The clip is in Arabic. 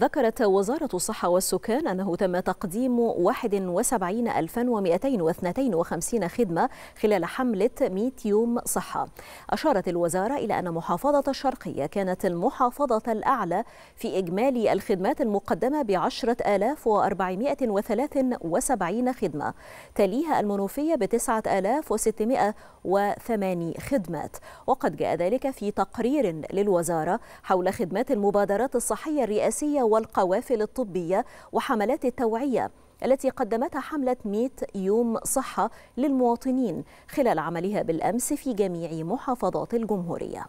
ذكرت وزارة الصحة والسكان أنه تم تقديم 71252 خدمة خلال حملة 100 يوم صحة أشارت الوزارة إلى أن محافظة الشرقية كانت المحافظة الأعلى في إجمالي الخدمات المقدمة ب 10473 خدمة تليها المنوفية ب 9608 خدمات وقد جاء ذلك في تقرير للوزارة حول خدمات المبادرات الصحية الرئاسية والقوافل الطبية وحملات التوعية التي قدمتها حملة 100 يوم صحة للمواطنين خلال عملها بالأمس في جميع محافظات الجمهورية